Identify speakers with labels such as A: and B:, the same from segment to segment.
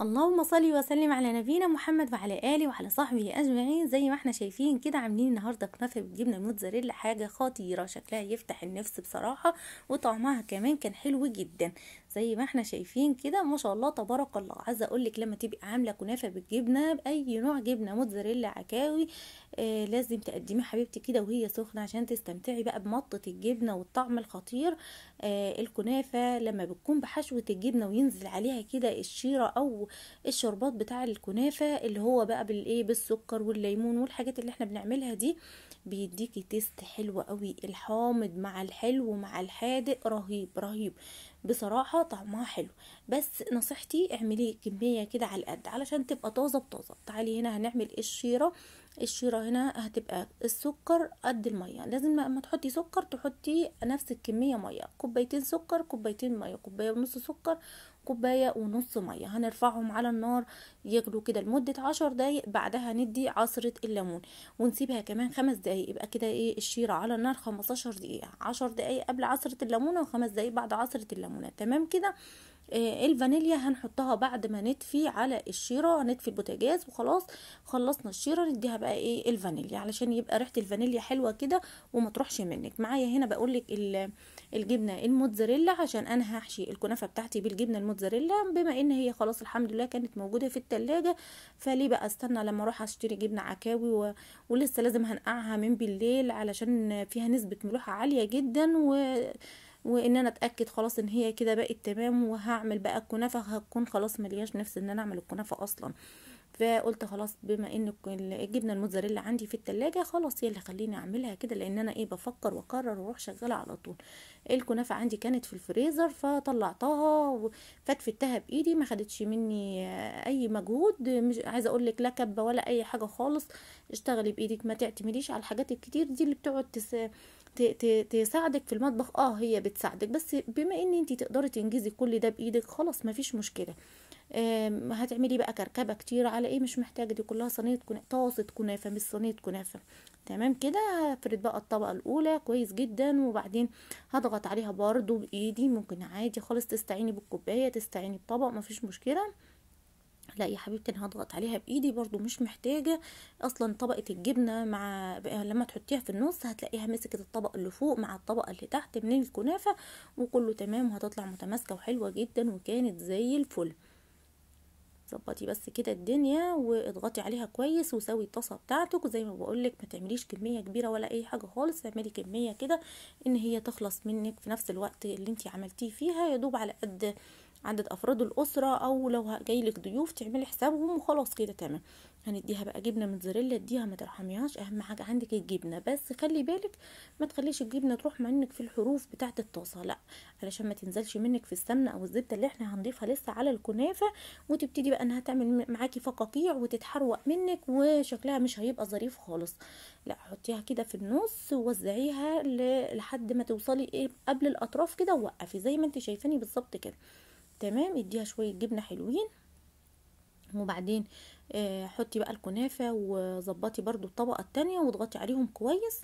A: اللهم صل وسلم على نبينا محمد وعلى اله وعلى صحبه اجمعين زي ما احنا شايفين كده عاملين النهارده كنافه بالجبنه الموتزاريلا حاجه خطيره شكلها يفتح النفس بصراحه وطعمها كمان كان حلو جدا زي ما احنا شايفين كده ما شاء الله تبارك الله عايزه اقول لك لما تبقي عامله كنافه بالجبنه باي نوع جبنه موتزاريلا عكاوي آه لازم تقدميها حبيبتي كده وهي سخنه عشان تستمتعي بقى بمطه الجبنه والطعم الخطير آه الكنافه لما بتكون بحشوه الجبنه وينزل عليها كده الشيره او الشربات بتاع الكنافه اللي هو بقى بالايه بالسكر والليمون والحاجات اللي احنا بنعملها دي بيديكي تيست حلو قوي الحامض مع الحلو مع الحادق رهيب رهيب بصراحة طعمها حلو بس نصيحتي اعملي كمية كده على القد علشان تبقى طازة بطازة تعالي هنا هنعمل الشيرة الشيرة هنا هتبقى السكر قد المية لازم اما تحطي سكر تحطي نفس الكمية مية كوبايتين سكر كوبايتين مية كوباية ونص سكر كوباية ونص مية هنرفعهم على النار يغلوا كده لمدة عشر دقايق بعدها ندي عصرة الليمون ونسيبها كمان خمس دقايق يبقى كده ايه الشيرة على النار خمستاشر دقيقة عشر دقايق قبل عصرة الليمونة وخمس دقايق بعد عصرة الليمونة تمام كده آه، الفانيليا هنحطها بعد ما نطفي على الشيره هنطفي البوتاجاز وخلاص خلصنا الشيره نديها بقى ايه الفانيليا علشان يبقى ريحه الفانيليا حلوه كده وما تروحش منك معايا هنا بقول لك الجبنه الموتزاريلا عشان انا هحشي الكنافه بتاعتي بالجبنه الموتزاريلا بما ان هي خلاص الحمد لله كانت موجوده في التلاجة فليه بقى استنى لما اروح اشتري جبنه عكاوي و... ولسه لازم هنقعها من بالليل علشان فيها نسبه ملوحه عاليه جدا و وان انا اتاكد خلاص ان هي كده بقت تمام وهعمل بقى الكنافه هتكون خلاص ملياش نفس ان انا اعمل الكنافه اصلا فقلت خلاص بما ان الجبنه الموتزاريلا عندي في التلاجة خلاص هي اللي خليني اعملها كده لان انا ايه بفكر واقرر واروح شغاله على طول الكنافه عندي كانت في الفريزر فطلعتها فتفتها بايدي ما خدتش مني اي مجهود مش عايزه اقول لك لا كبه ولا اي حاجه خالص اشتغلي بايدك ما تعتمديش على الحاجات الكتير دي اللي بتقعد تس... تساعدك في المطبخ اه هي بتساعدك بس بما ان انت تقدري تنجزي كل ده بايدك خلاص مفيش مشكله هتعملي بقى كركبه كتير على ايه مش محتاجه دي كلها صينيه كنافه طاسه كنافه مش صينيه كنافه تمام كده هفرد بقى الطبقه الاولى كويس جدا وبعدين هضغط عليها برضو بايدي ممكن عادي خالص تستعيني بالكوبايه تستعيني بطبق مفيش مشكله لا يا حبيبتي انا هضغط عليها بايدي برضو مش محتاجه اصلا طبقه الجبنه مع لما تحطيها في النص هتلاقيها مسكت الطبق اللي فوق مع الطبقه اللي تحت من الكنافه وكله تمام وهتطلع متماسكه وحلوه جدا وكانت زي الفل ظبطي بس كده الدنيا واضغطي عليها كويس وسوي الطاسه بتاعتك وزي ما بقولك ما تعمليش كميه كبيره ولا اي حاجه خالص اعملي كميه كده ان هي تخلص منك في نفس الوقت اللي انت عملتيه فيها يا دوب على قد عدد افراد الاسره او لو جاي لك ضيوف تعملي حسابهم وخلاص كده تمام هنديها بقى جبنه موتزاريلا اديها ما ترحميهاش اهم حاجه عندك الجبنه بس خلي بالك ما تخليش الجبنه تروح منك في الحروف بتاعه الطاسه لا علشان ما تنزلش منك في السمنه او الزبده اللي احنا هنضيفها لسه على الكنافه وتبتدي بقى انها تعمل معاكي فقاقيع وتتحروق منك وشكلها مش هيبقى ظريف خالص لا حطيها كده في النص ووزعيها لحد ما توصلي إيه، قبل الاطراف كده ووقفي زي ما انت شايفاني بالظبط كده تمام اديها شويه جبنه حلوين وبعدين آه، حطي بقى الكنافه وظبطي برضو الطبقه التانية واضغطي عليهم كويس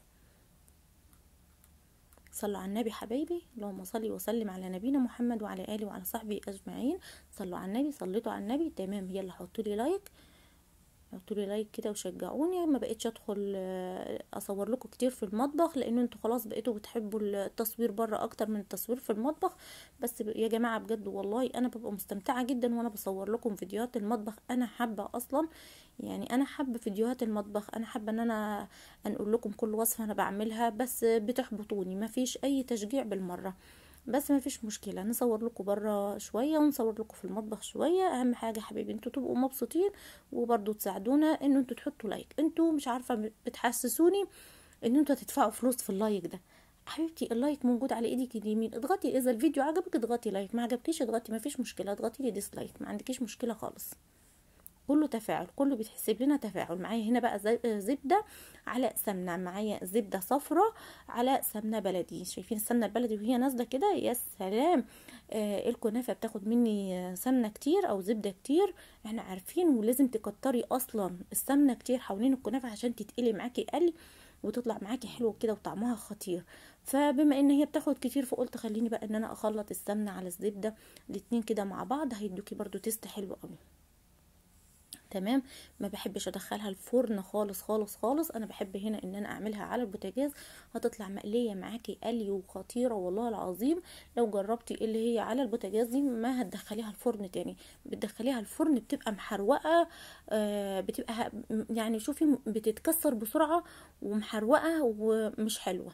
A: صلوا على النبي حبايبي اللهم صلي وسلم على نبينا محمد وعلى اله وعلى صحبه اجمعين صلوا على النبي صليتوا على النبي تمام يلا حطوا لي لايك احطوا لي لايك كده وشجعوني ما بقتش ادخل آه، اصور لكم كتير في المطبخ لان انتوا خلاص بقيتوا بتحبوا التصوير بره اكتر من التصوير في المطبخ بس يا جماعه بجد والله انا ببقى مستمتعه جدا وانا بصور لكم فيديوهات المطبخ انا حابه اصلا يعني انا حابه فيديوهات المطبخ انا حابه ان انا انقول لكم كل وصفه انا بعملها بس بتحبطوني مفيش اي تشجيع بالمره بس ما فيش مشكله نصور لكم بره شويه ونصور لكم في المطبخ شويه اهم حاجه حبيبي انتوا تبقوا مبسوطين وبرده تساعدونا ان انتوا تحطوا لايك انتوا مش عارفه بتحسسوني ان انتوا هتدفعوا فلوس في اللايك ده حبيبتي اللايك موجود على ايدك اليمين اضغطي اذا الفيديو عجبك اضغطي لايك ما عجبكيش اضغطي ما فيش مشكله اضغطي لي ديسلايك ما عندكيش مشكله خالص كله تفاعل كله بيتحسب لنا تفاعل معايا هنا بقى آه، زبده على سمنه معايا زبده صفراء على سمنه بلدي شايفين السمنه البلدي وهي نازله كده يا سلام آه الكنافه بتاخد مني سمنه كتير او زبده كتير احنا عارفين ولازم تكتري اصلا السمنه كتير حوالين الكنافه عشان تتقلي معاكي قلي وتطلع معاكي حلوه كده وطعمها خطير فبما ان هي بتاخد كتير فقلت خليني بقى ان انا اخلط السمنه على الزبده الاتنين كده مع بعض هيدوكي برضو تيست حلو قوي تمام ما بحبش ادخلها الفرن خالص خالص خالص انا بحب هنا ان انا اعملها على البوتاجاز هتطلع مقليه معاكي قلي وخطيره والله العظيم لو جربتي اللي هي على البوتاجاز دي ما هتدخليها الفرن تاني بتدخليها الفرن بتبقى محروقه آه، بتبقى يعني شوفي بتتكسر بسرعه ومحروقه ومش حلوه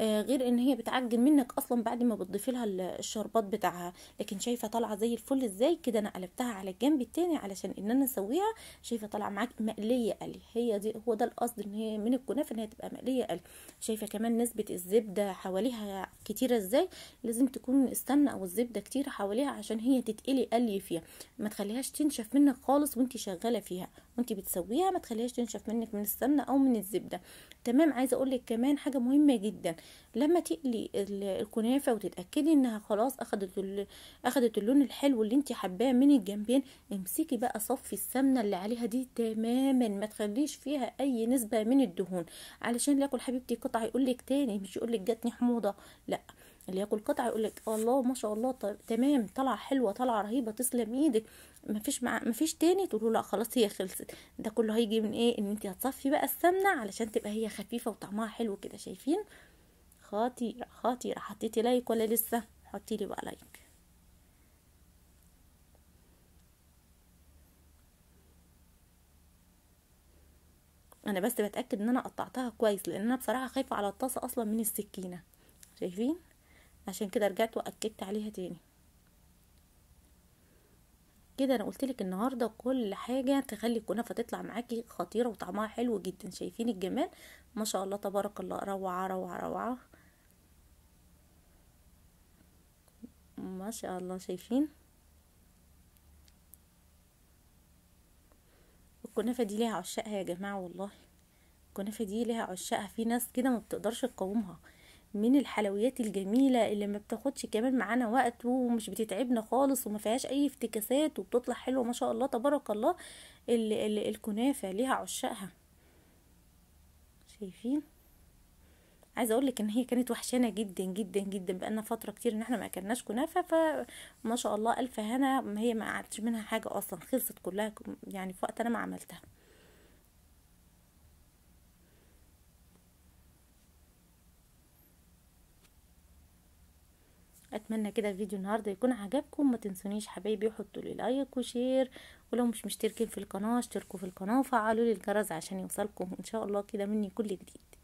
A: آه، غير ان هي بتعجن منك اصلا بعد ما بتضيفي لها الشربات بتاعها لكن شايفه طالعه زي الفل ازاي كده انا قلبتها على الجنب التاني علشان ان انا اسويها شايفه طالعه معاك مقليه قلي هي دي هو ده القصد ان هي من الكنافه ان هي تبقى مقليه قلي شايفه كمان نسبه الزبده حواليها كتيره ازاي لازم تكون السمنه او الزبده كتير حواليها عشان هي تتقلي قلي فيها ما تخليهاش تنشف منك خالص وانت شغاله فيها وانت بتسويها ما تخليهاش تنشف منك من السمنه او من الزبده تمام عايزه اقول لك كمان حاجه مهمه جدا لما تقلي الكنافه وتتاكدي انها خلاص اخدت اخدت اللون الحلو اللي انت حباه من الجنبين امسكي بقى صفي السمنه اللي عليها دي تماما ما تخليش فيها اي نسبه من الدهون علشان لا ياكل حبيبتي قطعه يقول لك تاني مش يقول لك جاتني حموضه لا اللي ياكل قطعه يقول لك الله ما شاء الله تمام طلع حلوه طلع رهيبه تسلم ايدك مفيش ما فيش تاني تقول لا خلاص هي خلصت ده كله هيجي من ايه ان انت هتصفي بقى السمنه علشان تبقى هي خفيفه وطعمها حلو كده شايفين خطيرة خطيرة حطيتي لايك ولا لسه حطي لي بقى لايك انا بس بتاكد ان انا قطعتها كويس لان انا بصراحه خايفه على الطاسه اصلا من السكينه شايفين عشان كده رجعت واكدت عليها تاني كده انا قلت لك النهارده كل حاجه تخلي الكنافه تطلع معاكي خطيره وطعمها حلو جدا شايفين الجمال ما شاء الله تبارك الله روعه روعه روعه ما شاء الله شايفين الكنافة دي ليها عشاقها يا جماعة والله الكنافة دي ليها عشاقها في ناس كده ما بتقدرش تقاومها من الحلويات الجميلة اللي ما بتاخدش كمان معانا وقت ومش بتتعبنا خالص وما فيهاش اي افتكاسات وبتطلع حلوة ما شاء الله تبارك الله ال ال الكنافة ليها عشاقها شايفين عايزه اقول لك ان هي كانت وحشانه جدا جدا جدا بقالنا فتره كتير ان احنا ما اكلناش كنافه فما شاء الله الف هنا هي ما قعدتش منها حاجه اصلا خلصت كلها يعني في وقت انا ما عملتها اتمنى كده الفيديو النهارده يكون عجبكم ما تنسونيش حبايبي حطوا لي لايك وشير ولو مش مشتركين في القناه اشتركوا في القناه وفعلوا لي الجرس عشان يوصلكم ان شاء الله كده مني كل جديد